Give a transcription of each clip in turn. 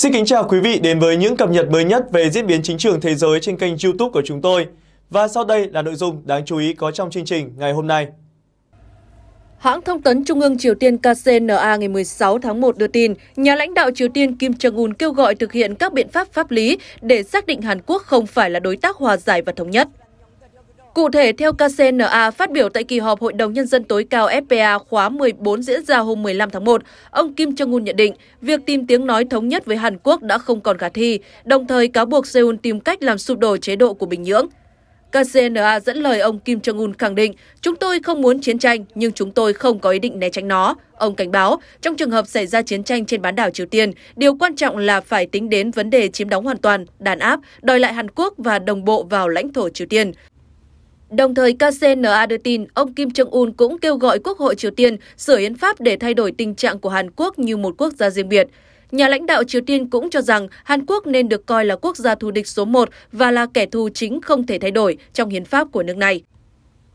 Xin kính chào quý vị đến với những cập nhật mới nhất về diễn biến chính trường thế giới trên kênh YouTube của chúng tôi. Và sau đây là nội dung đáng chú ý có trong chương trình ngày hôm nay. Hãng thông tấn Trung ương Triều Tiên KCNA ngày 16 tháng 1 đưa tin, nhà lãnh đạo Triều Tiên Kim Jong-un kêu gọi thực hiện các biện pháp pháp lý để xác định Hàn Quốc không phải là đối tác hòa giải và thống nhất. Cụ thể, theo KCNA phát biểu tại kỳ họp Hội đồng Nhân dân tối cao FPA khóa 14 diễn ra hôm 15 tháng 1, ông Kim Jong-un nhận định việc tìm tiếng nói thống nhất với Hàn Quốc đã không còn khả thi, đồng thời cáo buộc Seoul tìm cách làm sụp đổ chế độ của Bình Nhưỡng. KCNA dẫn lời ông Kim Jong-un khẳng định, chúng tôi không muốn chiến tranh, nhưng chúng tôi không có ý định né tránh nó. Ông cảnh báo, trong trường hợp xảy ra chiến tranh trên bán đảo Triều Tiên, điều quan trọng là phải tính đến vấn đề chiếm đóng hoàn toàn, đàn áp, đòi lại Hàn Quốc và đồng bộ vào lãnh thổ Triều Tiên. Đồng thời, KCNA đưa tin ông Kim Jong-un cũng kêu gọi Quốc hội Triều Tiên sửa hiến pháp để thay đổi tình trạng của Hàn Quốc như một quốc gia riêng biệt. Nhà lãnh đạo Triều Tiên cũng cho rằng Hàn Quốc nên được coi là quốc gia thù địch số một và là kẻ thù chính không thể thay đổi trong hiến pháp của nước này.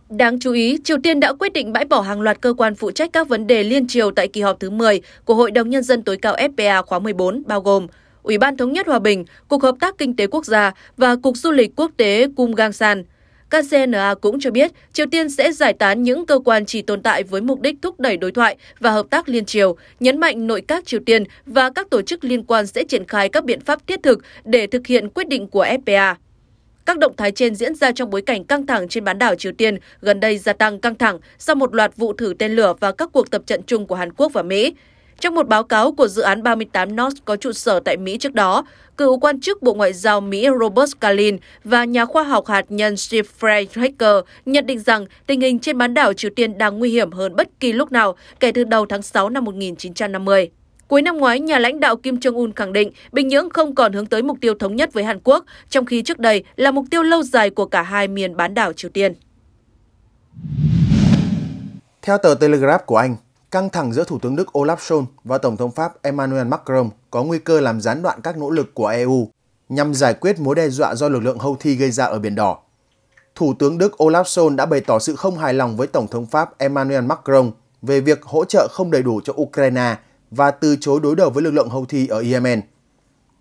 Đáng chú ý, Triều Tiên đã quyết định bãi bỏ hàng loạt cơ quan phụ trách các vấn đề liên triều tại kỳ họp thứ 10 của Hội đồng Nhân dân tối cao FPA khóa 14, bao gồm Ủy ban Thống nhất Hòa bình, Cục Hợp tác Kinh tế Quốc gia và Cục Du lịch Quốc tế Cung Gang San – KCNA cũng cho biết Triều Tiên sẽ giải tán những cơ quan chỉ tồn tại với mục đích thúc đẩy đối thoại và hợp tác liên triều, nhấn mạnh nội các Triều Tiên và các tổ chức liên quan sẽ triển khai các biện pháp thiết thực để thực hiện quyết định của FPA. Các động thái trên diễn ra trong bối cảnh căng thẳng trên bán đảo Triều Tiên gần đây gia tăng căng thẳng sau một loạt vụ thử tên lửa và các cuộc tập trận chung của Hàn Quốc và Mỹ. Trong một báo cáo của dự án 38 North có trụ sở tại Mỹ trước đó, cựu quan chức Bộ Ngoại giao Mỹ Robert Kalin và nhà khoa học hạt nhân Steve Freihacker nhận định rằng tình hình trên bán đảo Triều Tiên đang nguy hiểm hơn bất kỳ lúc nào kể từ đầu tháng 6 năm 1950. Cuối năm ngoái, nhà lãnh đạo Kim Jong-un khẳng định Bình Nhưỡng không còn hướng tới mục tiêu thống nhất với Hàn Quốc, trong khi trước đây là mục tiêu lâu dài của cả hai miền bán đảo Triều Tiên. Theo tờ Telegraph của Anh, Căng thẳng giữa Thủ tướng Đức Olaf Scholz và Tổng thống Pháp Emmanuel Macron có nguy cơ làm gián đoạn các nỗ lực của EU nhằm giải quyết mối đe dọa do lực lượng Houthi gây ra ở Biển Đỏ. Thủ tướng Đức Olaf Scholz đã bày tỏ sự không hài lòng với Tổng thống Pháp Emmanuel Macron về việc hỗ trợ không đầy đủ cho Ukraine và từ chối đối đầu với lực lượng Houthi ở Yemen.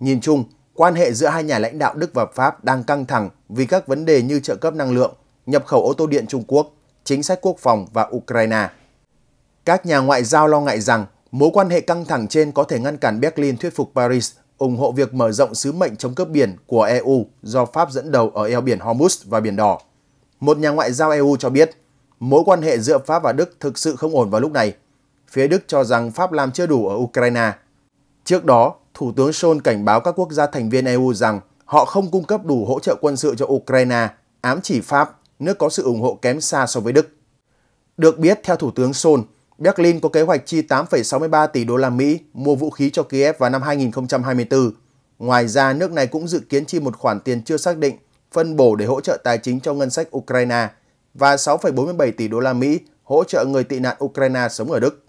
Nhìn chung, quan hệ giữa hai nhà lãnh đạo Đức và Pháp đang căng thẳng vì các vấn đề như trợ cấp năng lượng, nhập khẩu ô tô điện Trung Quốc, chính sách quốc phòng và Ukraine. Các nhà ngoại giao lo ngại rằng mối quan hệ căng thẳng trên có thể ngăn cản Berlin thuyết phục Paris ủng hộ việc mở rộng sứ mệnh chống cướp biển của EU do Pháp dẫn đầu ở eo biển Hormuz và Biển Đỏ. Một nhà ngoại giao EU cho biết, mối quan hệ giữa Pháp và Đức thực sự không ổn vào lúc này. Phía Đức cho rằng Pháp làm chưa đủ ở Ukraine. Trước đó, Thủ tướng Scholz cảnh báo các quốc gia thành viên EU rằng họ không cung cấp đủ hỗ trợ quân sự cho Ukraine, ám chỉ Pháp, nước có sự ủng hộ kém xa so với Đức. Được biết, theo Thủ tướng Scholz, Berlin có kế hoạch chi 8,63 tỷ đô la Mỹ mua vũ khí cho Kiev vào năm 2024. Ngoài ra, nước này cũng dự kiến chi một khoản tiền chưa xác định phân bổ để hỗ trợ tài chính cho ngân sách Ukraine và 6,47 tỷ đô la Mỹ hỗ trợ người tị nạn Ukraine sống ở Đức.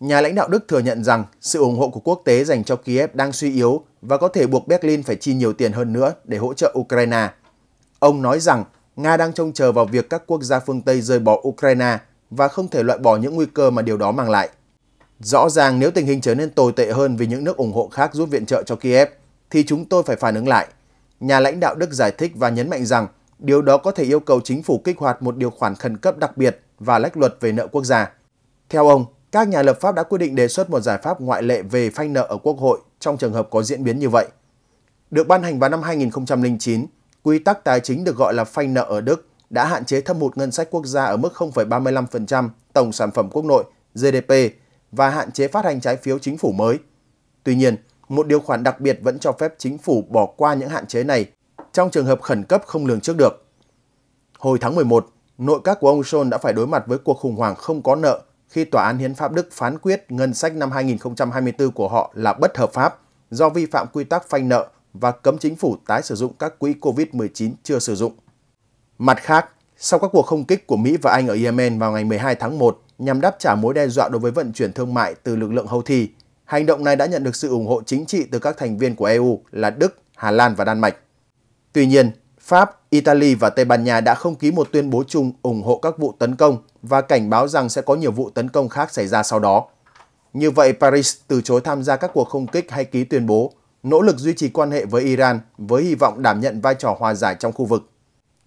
Nhà lãnh đạo Đức thừa nhận rằng sự ủng hộ của quốc tế dành cho Kiev đang suy yếu và có thể buộc Berlin phải chi nhiều tiền hơn nữa để hỗ trợ Ukraine. Ông nói rằng Nga đang trông chờ vào việc các quốc gia phương Tây rời bỏ Ukraine – và không thể loại bỏ những nguy cơ mà điều đó mang lại. Rõ ràng nếu tình hình trở nên tồi tệ hơn vì những nước ủng hộ khác giúp viện trợ cho Kiev, thì chúng tôi phải phản ứng lại. Nhà lãnh đạo Đức giải thích và nhấn mạnh rằng điều đó có thể yêu cầu chính phủ kích hoạt một điều khoản khẩn cấp đặc biệt và lách luật về nợ quốc gia. Theo ông, các nhà lập pháp đã quyết định đề xuất một giải pháp ngoại lệ về phanh nợ ở Quốc hội trong trường hợp có diễn biến như vậy. Được ban hành vào năm 2009, quy tắc tài chính được gọi là phanh nợ ở Đức đã hạn chế thâm hụt ngân sách quốc gia ở mức 0,35% tổng sản phẩm quốc nội GDP và hạn chế phát hành trái phiếu chính phủ mới. Tuy nhiên, một điều khoản đặc biệt vẫn cho phép chính phủ bỏ qua những hạn chế này trong trường hợp khẩn cấp không lường trước được. Hồi tháng 11, nội các của ông Scholz đã phải đối mặt với cuộc khủng hoảng không có nợ khi Tòa án Hiến pháp Đức phán quyết ngân sách năm 2024 của họ là bất hợp pháp do vi phạm quy tắc phanh nợ và cấm chính phủ tái sử dụng các quỹ COVID-19 chưa sử dụng. Mặt khác, sau các cuộc không kích của Mỹ và Anh ở Yemen vào ngày 12 tháng 1 nhằm đáp trả mối đe dọa đối với vận chuyển thương mại từ lực lượng Houthi, hành động này đã nhận được sự ủng hộ chính trị từ các thành viên của EU là Đức, Hà Lan và Đan Mạch. Tuy nhiên, Pháp, Italy và Tây Ban Nha đã không ký một tuyên bố chung ủng hộ các vụ tấn công và cảnh báo rằng sẽ có nhiều vụ tấn công khác xảy ra sau đó. Như vậy, Paris từ chối tham gia các cuộc không kích hay ký tuyên bố, nỗ lực duy trì quan hệ với Iran với hy vọng đảm nhận vai trò hòa giải trong khu vực.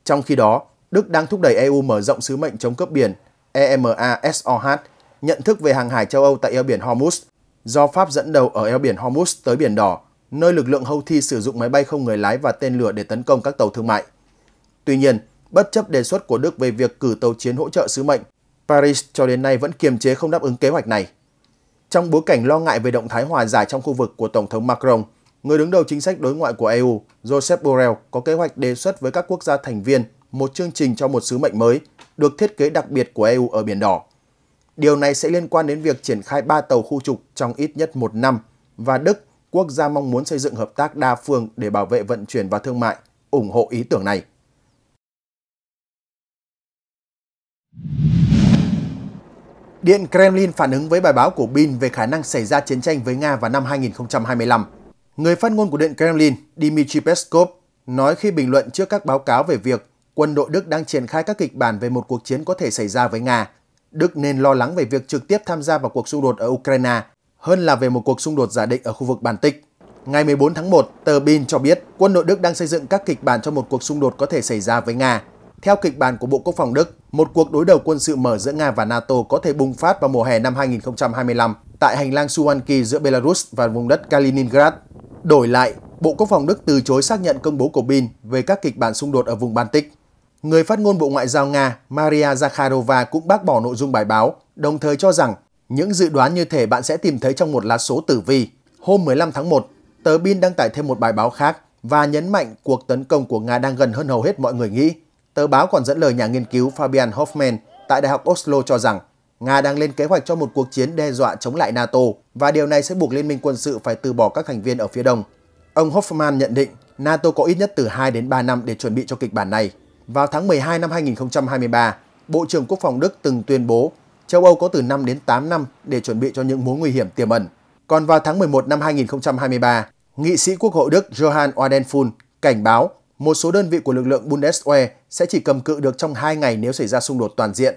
Trong khi đó, Đức đang thúc đẩy EU mở rộng sứ mệnh chống cướp biển EMASOH, nhận thức về hàng hải châu Âu tại eo biển Hormuz, do Pháp dẫn đầu ở eo biển Hormuz tới Biển Đỏ, nơi lực lượng Houthi sử dụng máy bay không người lái và tên lửa để tấn công các tàu thương mại. Tuy nhiên, bất chấp đề xuất của Đức về việc cử tàu chiến hỗ trợ sứ mệnh, Paris cho đến nay vẫn kiềm chế không đáp ứng kế hoạch này. Trong bối cảnh lo ngại về động thái hòa giải trong khu vực của Tổng thống Macron, người đứng đầu chính sách đối ngoại của EU, Joseph Borrell, có kế hoạch đề xuất với các quốc gia thành viên một chương trình cho một sứ mệnh mới được thiết kế đặc biệt của EU ở Biển Đỏ. Điều này sẽ liên quan đến việc triển khai 3 tàu khu trục trong ít nhất một năm và Đức, quốc gia mong muốn xây dựng hợp tác đa phương để bảo vệ vận chuyển và thương mại, ủng hộ ý tưởng này. Điện Kremlin phản ứng với bài báo của Bin về khả năng xảy ra chiến tranh với Nga vào năm 2025. Người phát ngôn của Điện Kremlin Dmitry Peskov nói khi bình luận trước các báo cáo về việc quân đội Đức đang triển khai các kịch bản về một cuộc chiến có thể xảy ra với Nga, Đức nên lo lắng về việc trực tiếp tham gia vào cuộc xung đột ở Ukraine hơn là về một cuộc xung đột giả định ở khu vực Baltic. Ngày 14 tháng 1, tờ Bin cho biết quân đội Đức đang xây dựng các kịch bản cho một cuộc xung đột có thể xảy ra với Nga. Theo kịch bản của Bộ Quốc phòng Đức, một cuộc đối đầu quân sự mở giữa Nga và NATO có thể bùng phát vào mùa hè năm 2025 tại hành lang Suwalki giữa Belarus và vùng đất Kaliningrad. Đổi lại, Bộ Quốc phòng Đức từ chối xác nhận công bố của Bin về các kịch bản xung đột ở vùng Baltic. Người phát ngôn Bộ Ngoại giao Nga Maria Zakharova cũng bác bỏ nội dung bài báo, đồng thời cho rằng những dự đoán như thể bạn sẽ tìm thấy trong một lá số tử vi. Hôm 15 tháng 1, tờ Bin đăng tải thêm một bài báo khác và nhấn mạnh cuộc tấn công của Nga đang gần hơn hầu hết mọi người nghĩ. Tờ báo còn dẫn lời nhà nghiên cứu Fabian Hoffman tại Đại học Oslo cho rằng Nga đang lên kế hoạch cho một cuộc chiến đe dọa chống lại NATO và điều này sẽ buộc Liên minh quân sự phải từ bỏ các thành viên ở phía đông. Ông Hoffman nhận định NATO có ít nhất từ 2 đến 3 năm để chuẩn bị cho kịch bản này. Vào tháng 12 năm 2023, Bộ trưởng Quốc phòng Đức từng tuyên bố châu Âu có từ 5 đến 8 năm để chuẩn bị cho những mối nguy hiểm tiềm ẩn. Còn vào tháng 11 năm 2023, nghị sĩ Quốc hội Đức Johann Odenful cảnh báo một số đơn vị của lực lượng Bundeswehr sẽ chỉ cầm cự được trong 2 ngày nếu xảy ra xung đột toàn diện.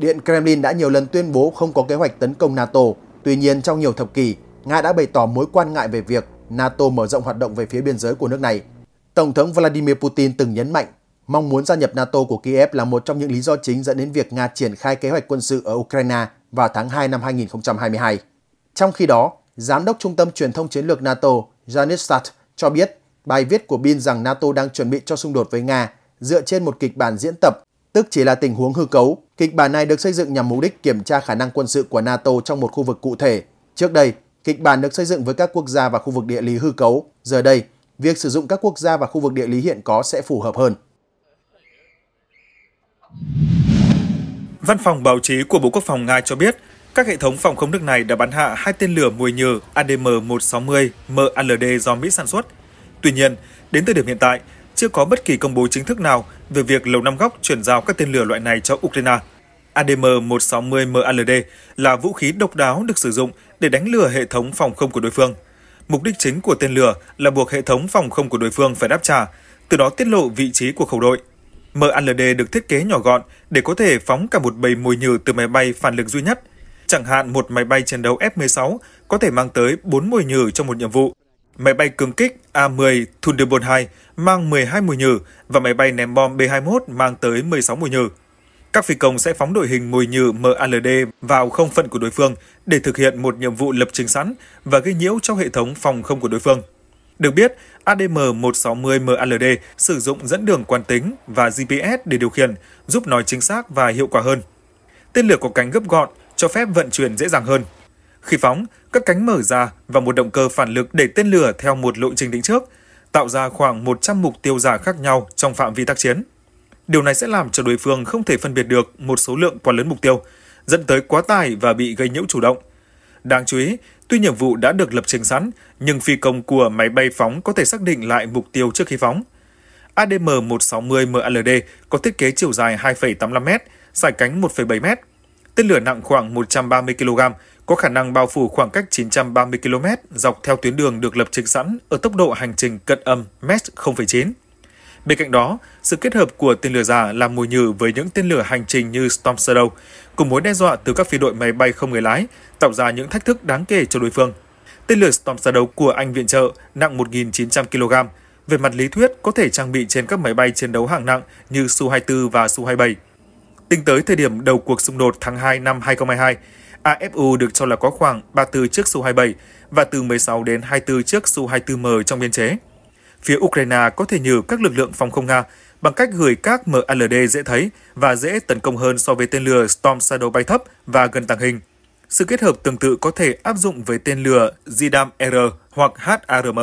Điện Kremlin đã nhiều lần tuyên bố không có kế hoạch tấn công NATO. Tuy nhiên, trong nhiều thập kỷ, Nga đã bày tỏ mối quan ngại về việc NATO mở rộng hoạt động về phía biên giới của nước này. Tổng thống Vladimir Putin từng nhấn mạnh, mong muốn gia nhập NATO của Kiev là một trong những lý do chính dẫn đến việc Nga triển khai kế hoạch quân sự ở Ukraine vào tháng 2 năm 2022. Trong khi đó, Giám đốc Trung tâm Truyền thông Chiến lược NATO Janis Statt cho biết bài viết của Bin rằng NATO đang chuẩn bị cho xung đột với Nga dựa trên một kịch bản diễn tập tức chỉ là tình huống hư cấu. Kịch bản này được xây dựng nhằm mục đích kiểm tra khả năng quân sự của NATO trong một khu vực cụ thể. Trước đây, kịch bản được xây dựng với các quốc gia và khu vực địa lý hư cấu. Giờ đây, việc sử dụng các quốc gia và khu vực địa lý hiện có sẽ phù hợp hơn. Văn phòng báo chí của Bộ Quốc phòng Nga cho biết, các hệ thống phòng không nước này đã bắn hạ hai tên lửa mùi nhừ ADM-160 MLd do Mỹ sản xuất. Tuy nhiên, đến thời điểm hiện tại, chưa có bất kỳ công bố chính thức nào về việc Lầu Năm Góc chuyển giao các tên lửa loại này cho Ukraine. ADM-160MALD là vũ khí độc đáo được sử dụng để đánh lừa hệ thống phòng không của đối phương. Mục đích chính của tên lửa là buộc hệ thống phòng không của đối phương phải đáp trả, từ đó tiết lộ vị trí của khẩu đội. MALD được thiết kế nhỏ gọn để có thể phóng cả một bầy mồi nhử từ máy bay phản lực duy nhất. Chẳng hạn một máy bay chiến đấu F-16 có thể mang tới 4 mồi nhử trong một nhiệm vụ máy bay cường kích A-10 Thunderbolt 2 mang 12 mùi nhử và máy bay ném bom B-21 mang tới 16 mùi nhử. Các phi công sẽ phóng đội hình mùi nhử MALD vào không phận của đối phương để thực hiện một nhiệm vụ lập trình sẵn và gây nhiễu trong hệ thống phòng không của đối phương. Được biết, ADM-160MALD sử dụng dẫn đường quan tính và GPS để điều khiển, giúp nói chính xác và hiệu quả hơn. Tên lửa có cánh gấp gọn, cho phép vận chuyển dễ dàng hơn. Khi phóng, các cánh mở ra và một động cơ phản lực để tên lửa theo một lộ trình định trước, tạo ra khoảng 100 mục tiêu giả khác nhau trong phạm vi tác chiến. Điều này sẽ làm cho đối phương không thể phân biệt được một số lượng quá lớn mục tiêu, dẫn tới quá tải và bị gây nhiễu chủ động. Đáng chú ý, tuy nhiệm vụ đã được lập trình sẵn, nhưng phi công của máy bay phóng có thể xác định lại mục tiêu trước khi phóng. ADM-160MLD có thiết kế chiều dài 2,85m, dài cánh 1,7m. Tên lửa nặng khoảng 130 kg, có khả năng bao phủ khoảng cách 930 km dọc theo tuyến đường được lập trình sẵn ở tốc độ hành trình cận âm Mach 0,9. Bên cạnh đó, sự kết hợp của tên lửa giả làm mùi nhử với những tên lửa hành trình như Storm Shadow cùng mối đe dọa từ các phi đội máy bay không người lái tạo ra những thách thức đáng kể cho đối phương. Tên lửa Storm Shadow của Anh viện trợ nặng 1.900 kg, về mặt lý thuyết có thể trang bị trên các máy bay chiến đấu hạng nặng như Su-24 và Su-27. Tính tới thời điểm đầu cuộc xung đột tháng 2 năm 2022, AFU được cho là có khoảng 34 chiếc Su-27 và từ 16 đến 24 chiếc Su-24M trong biên chế. Phía Ukraine có thể nhờ các lực lượng phòng không Nga bằng cách gửi các MLD dễ thấy và dễ tấn công hơn so với tên lửa Storm Shadow bay thấp và gần tàng hình. Sự kết hợp tương tự có thể áp dụng với tên lửa Zidam R hoặc HARM.